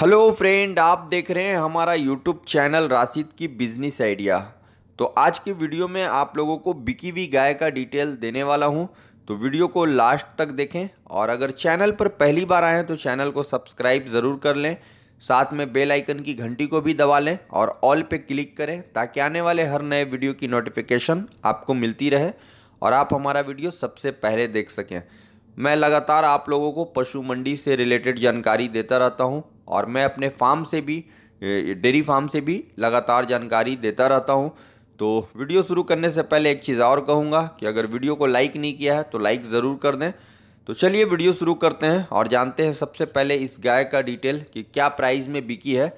hello friend आप देख रहे हैं हमारा यूट्यूब चैनल राशिद की बिजनेस आइडिया तो आज की वीडियो में आप लोगों को बिकी हुई गाय का डिटेल देने वाला हूं तो वीडियो को लास्ट तक देखें और अगर चैनल पर पहली बार आए हैं तो चैनल को सब्सक्राइब ज़रूर कर लें साथ में बेल आइकन की घंटी को भी दबा लें और ऑल पे क्लिक करें ताकि आने वाले हर नए वीडियो की नोटिफिकेशन आपको मिलती रहे और आप हमारा वीडियो सबसे पहले देख सकें मैं लगातार आप लोगों को पशु मंडी से रिलेटेड जानकारी देता रहता हूं और मैं अपने फार्म से भी डेयरी फार्म से भी लगातार जानकारी देता रहता हूँ तो वीडियो शुरू करने से पहले एक चीज़ और कहूँगा कि अगर वीडियो को लाइक नहीं किया है तो लाइक ज़रूर कर दें तो चलिए वीडियो शुरू करते हैं और जानते हैं सबसे पहले इस गाय का डिटेल कि क्या प्राइस में बिकी है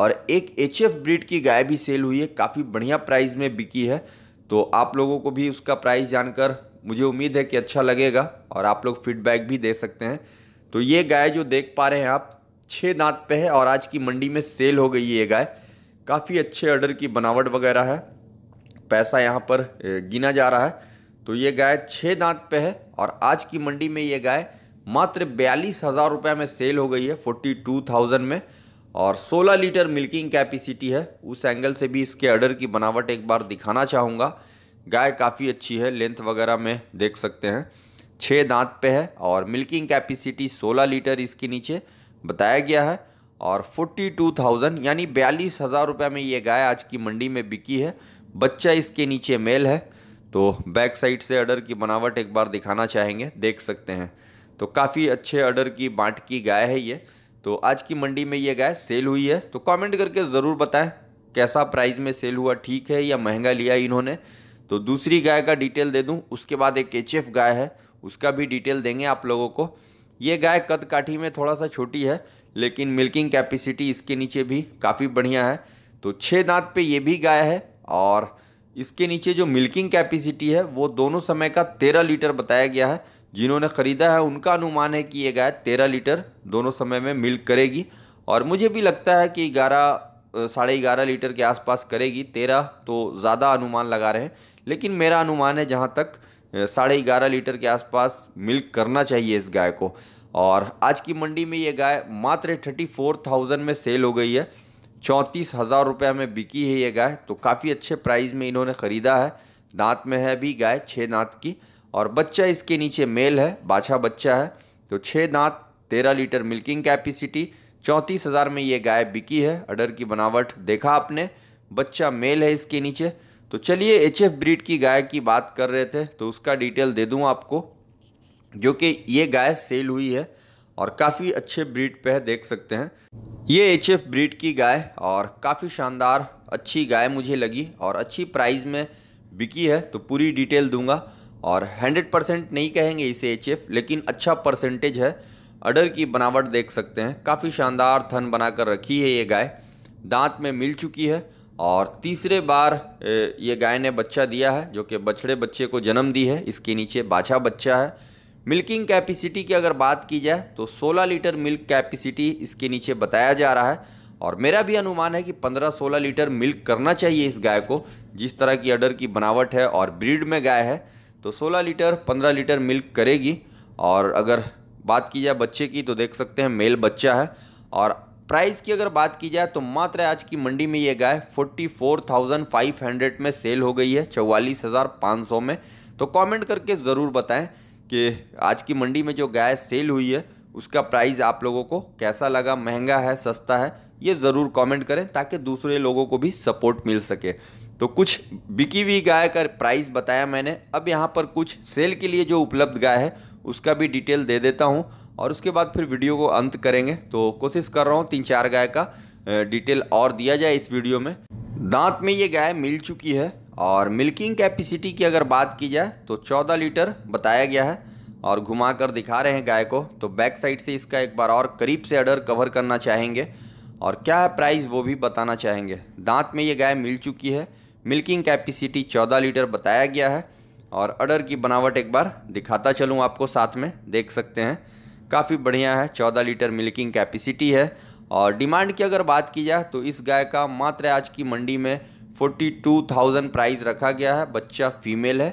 और एक एच एफ ब्रीड की गाय भी सेल हुई है काफ़ी बढ़िया प्राइस में बिकी है तो आप लोगों को भी उसका प्राइस जानकर मुझे उम्मीद है कि अच्छा लगेगा और आप लोग फीडबैक भी दे सकते हैं तो ये गाय जो देख पा रहे हैं आप छः दांत पे है और आज की मंडी में सेल हो गई ये गाय काफ़ी अच्छे ऑर्डर की बनावट वगैरह है पैसा यहाँ पर गिना जा रहा है तो ये गाय छः दांत पे है और आज की मंडी में ये गाय मात्र बयालीस हज़ार रुपये में सेल हो गई है फोर्टी टू थाउजेंड में और सोलह लीटर मिल्किंग कैपेसिटी है उस एंगल से भी इसके ऑर्डर की बनावट एक बार दिखाना चाहूँगा गाय काफ़ी अच्छी है लेंथ वगैरह में देख सकते हैं छः दांत पे है और मिल्किंग कैपेसिटी सोलह लीटर इसके नीचे बताया गया है और फोर्टी टू थाउजेंड यानी बयालीस हज़ार रुपये में ये गाय आज की मंडी में बिकी है बच्चा इसके नीचे मेल है तो बैक साइड से अडर की बनावट एक बार दिखाना चाहेंगे देख सकते हैं तो काफ़ी अच्छे अडर की बांट की गाय है ये तो आज की मंडी में ये गाय सेल हुई है तो कमेंट करके ज़रूर बताएं कैसा प्राइस में सेल हुआ ठीक है या महंगा लिया इन्होंने तो दूसरी गाय का डिटेल दे दूं उसके बाद एक एच गाय है उसका भी डिटेल देंगे आप लोगों को ये गाय कद काठी में थोड़ा सा छोटी है लेकिन मिल्किंग कैपेसिटी इसके नीचे भी काफ़ी बढ़िया है तो छः दांत पे ये भी गाय है और इसके नीचे जो मिल्किंग कैपेसिटी है वो दोनों समय का तेरह लीटर बताया गया है जिन्होंने ख़रीदा है उनका अनुमान है कि ये गाय तेरह लीटर दोनों समय में मिल्क करेगी और मुझे भी लगता है कि ग्यारह साढ़े ग्यारह लीटर के आसपास करेगी तेरह तो ज़्यादा अनुमान लगा रहे हैं लेकिन मेरा अनुमान है जहाँ तक साढ़े ग्यारह लीटर के आसपास मिल्क करना चाहिए इस गाय को और आज की मंडी में ये गाय मात्र थर्टी फोर थाउजेंड में सेल हो गई है चौंतीस हज़ार रुपये में बिकी है ये गाय तो काफ़ी अच्छे प्राइस में इन्होंने ख़रीदा है दांत में है भी गाय छः दांत की और बच्चा इसके नीचे मेल है बाछा बच्चा है तो छः दांत तेरह लीटर मिल्किंग कैपेसिटी चौंतीस हज़ार में ये गाय बिकी है अडर की बनावट देखा आपने बच्चा मेल है इसके नीचे तो चलिए एच एफ ब्रीड की गाय की बात कर रहे थे तो उसका डिटेल दे दूँ आपको जो कि ये गाय सेल हुई है और काफ़ी अच्छे ब्रीड पे है देख सकते हैं ये एच एफ ब्रीड की गाय और काफ़ी शानदार अच्छी गाय मुझे लगी और अच्छी प्राइस में बिकी है तो पूरी डिटेल दूंगा और 100 परसेंट नहीं कहेंगे इसे एच एफ लेकिन अच्छा परसेंटेज है अडर की बनावट देख सकते हैं काफ़ी शानदार थन बनाकर रखी है ये गाय दांत में मिल चुकी है और तीसरे बार ये गाय ने बच्चा दिया है जो कि बछड़े बच्चे को जन्म दी है इसके नीचे बाछा बच्चा है मिल्किंग कैपेसिटी की अगर बात की जाए तो 16 लीटर मिल्क कैपेसिटी इसके नीचे बताया जा रहा है और मेरा भी अनुमान है कि 15-16 लीटर मिल्क करना चाहिए इस गाय को जिस तरह की अडर की बनावट है और ब्रीड में गाय है तो 16 लीटर 15 लीटर मिल्क करेगी और अगर बात की जाए बच्चे की तो देख सकते हैं मेल बच्चा है और प्राइस की अगर बात की जाए तो मात्र आज की मंडी में ये गाय 44,500 में सेल हो गई है 44,500 में तो कमेंट करके ज़रूर बताएं कि आज की मंडी में जो गाय सेल हुई है उसका प्राइस आप लोगों को कैसा लगा महंगा है सस्ता है ये ज़रूर कमेंट करें ताकि दूसरे लोगों को भी सपोर्ट मिल सके तो कुछ बिकी हुई गाय का प्राइस बताया मैंने अब यहाँ पर कुछ सेल के लिए जो उपलब्ध गाय है उसका भी डिटेल दे देता हूँ और उसके बाद फिर वीडियो को अंत करेंगे तो कोशिश कर रहा हूँ तीन चार गाय का डिटेल और दिया जाए इस वीडियो में दांत में ये गाय मिल चुकी है और मिल्किंग कैपेसिटी की अगर बात की जाए तो 14 लीटर बताया गया है और घुमा कर दिखा रहे हैं गाय को तो बैक साइड से इसका एक बार और करीब से अडर कवर करना चाहेंगे और क्या है प्राइस वो भी बताना चाहेंगे दांत में ये गाय मिल चुकी है मिल्किंग कैपेसिटी 14 लीटर बताया गया है और अडर की बनावट एक बार दिखाता चलूँ आपको साथ में देख सकते हैं काफ़ी बढ़िया है चौदह लीटर मिल्किंग कैपेसिटी है और डिमांड की अगर बात की जाए तो इस गाय का मात्र आज की मंडी में फोर्टी टू थाउजेंड प्राइस रखा गया है बच्चा फीमेल है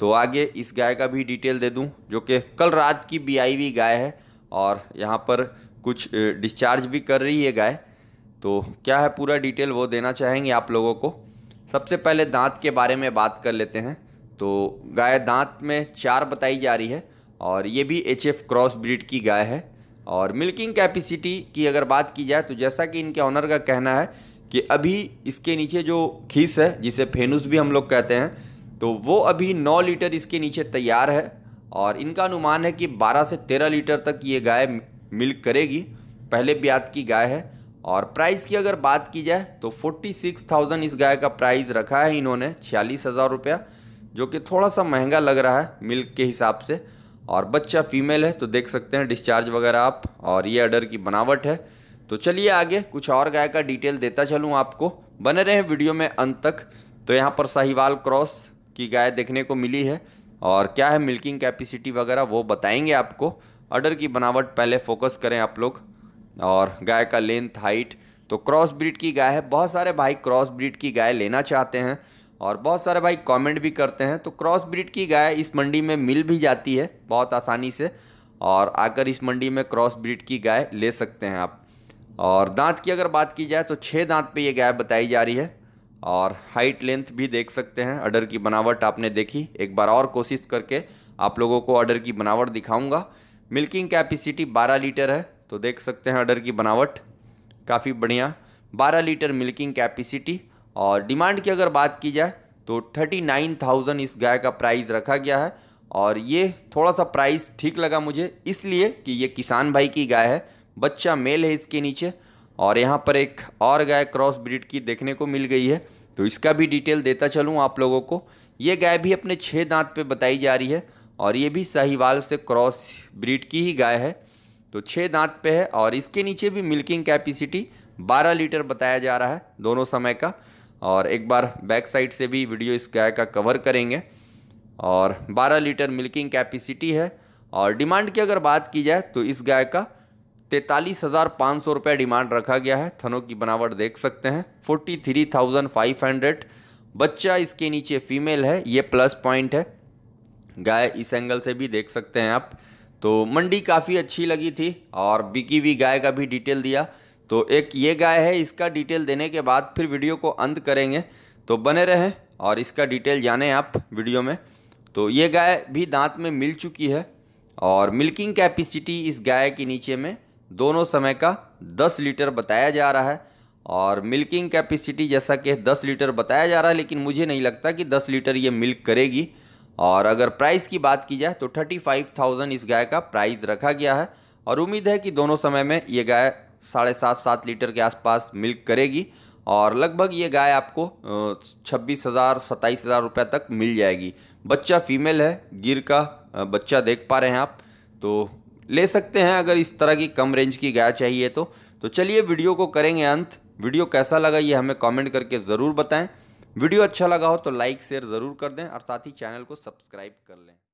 तो आगे इस गाय का भी डिटेल दे दूं जो कि कल रात की बी गाय है और यहाँ पर कुछ डिस्चार्ज भी कर रही है गाय तो क्या है पूरा डिटेल वो देना चाहेंगे आप लोगों को सबसे पहले दांत के बारे में बात कर लेते हैं तो गाय दांत में चार बताई जा रही है और ये भी एच एफ क्रॉस ब्रिड की गाय है और मिल्किंग कैपेसिटी की अगर बात की जाए तो जैसा कि इनके ऑनर का कहना है कि अभी इसके नीचे जो खीस है जिसे फेनुस भी हम लोग कहते हैं तो वो अभी 9 लीटर इसके नीचे तैयार है और इनका अनुमान है कि 12 से 13 लीटर तक ये गाय मिल्क करेगी पहले ब्याद की गाय है और प्राइस की अगर बात की जाए तो 46,000 इस गाय का प्राइस रखा है इन्होंने छियालीस हज़ार रुपया जो कि थोड़ा सा महंगा लग रहा है मिल्क के हिसाब से और बच्चा फीमेल है तो देख सकते हैं डिस्चार्ज वगैरह आप और ये अडर की बनावट है तो चलिए आगे कुछ और गाय का डिटेल देता चलूँ आपको बने रहे वीडियो में अंत तक तो यहाँ पर साहिवाल क्रॉस की गाय देखने को मिली है और क्या है मिल्किंग कैपेसिटी वगैरह वो बताएंगे आपको अडर की बनावट पहले फोकस करें आप लोग और गाय का लेंथ हाइट तो क्रॉस ब्रीड की गाय है बहुत सारे भाई क्रॉस ब्रीड की गाय लेना चाहते हैं और बहुत सारे भाई कमेंट भी करते हैं तो क्रॉस ब्रिड की गाय इस मंडी में मिल भी जाती है बहुत आसानी से और आकर इस मंडी में क्रॉस ब्रिड की गाय ले सकते हैं आप और दांत की अगर बात की जाए तो छः दांत पे ये गाय बताई जा रही है और हाइट लेंथ भी देख सकते हैं अडर की बनावट आपने देखी एक बार और कोशिश करके आप लोगों को अडर की बनावट दिखाऊँगा मिल्किंग कैपेसिटी बारह लीटर है तो देख सकते हैं अडर की बनावट काफ़ी बढ़िया 12 लीटर मिल्किंग कैपेसिटी और डिमांड की अगर बात की जाए तो थर्टी नाइन थाउजेंड इस गाय का प्राइस रखा गया है और ये थोड़ा सा प्राइस ठीक लगा मुझे इसलिए कि ये किसान भाई की गाय है बच्चा मेल है इसके नीचे और यहाँ पर एक और गाय क्रॉस ब्रिड की देखने को मिल गई है तो इसका भी डिटेल देता चलूँ आप लोगों को ये गाय भी अपने छः दांत पे बताई जा रही है और ये भी साहिवाल से क्रॉस ब्रिड की ही गाय है तो छः दांत पे है और इसके नीचे भी मिल्किंग कैपेसिटी 12 लीटर बताया जा रहा है दोनों समय का और एक बार बैक साइड से भी वीडियो इस गाय का कवर करेंगे और 12 लीटर मिल्किंग कैपेसिटी है और डिमांड की अगर बात की जाए तो इस गाय का तैंतालीस हज़ार पाँच सौ रुपये डिमांड रखा गया है थनों की बनावट देख सकते हैं forty three thousand five hundred बच्चा इसके नीचे फीमेल है ये प्लस पॉइंट है गाय इस एंगल से भी देख सकते हैं आप तो मंडी काफ़ी अच्छी लगी थी और बिकी हुई गाय का भी डिटेल दिया तो एक ये गाय है इसका डिटेल देने के बाद फिर वीडियो को अंत करेंगे तो बने रहें और इसका डिटेल जाने आप वीडियो में तो ये गाय भी दांत में मिल चुकी है और मिल्किंग कैपेसिटी इस गाय के नीचे में दोनों समय का 10 लीटर बताया जा रहा है और मिल्किंग कैपेसिटी जैसा कि 10 लीटर बताया जा रहा है लेकिन मुझे नहीं लगता कि 10 लीटर ये मिल्क करेगी और अगर प्राइस की बात की जाए तो 35,000 इस गाय का प्राइस रखा गया है और उम्मीद है कि दोनों समय में ये गाय साढ़े सात सात लीटर के आसपास मिल्क करेगी और लगभग ये गाय आपको छब्बीस हज़ार सत्ताईस हज़ार रुपये तक मिल जाएगी बच्चा फीमेल है गिर का बच्चा देख पा रहे हैं आप तो ले सकते हैं अगर इस तरह की कम रेंज की गाय चाहिए तो तो चलिए वीडियो को करेंगे अंत वीडियो कैसा लगा ये हमें कमेंट करके ज़रूर बताएं वीडियो अच्छा लगा हो तो लाइक शेयर ज़रूर कर दें और साथ ही चैनल को सब्सक्राइब कर लें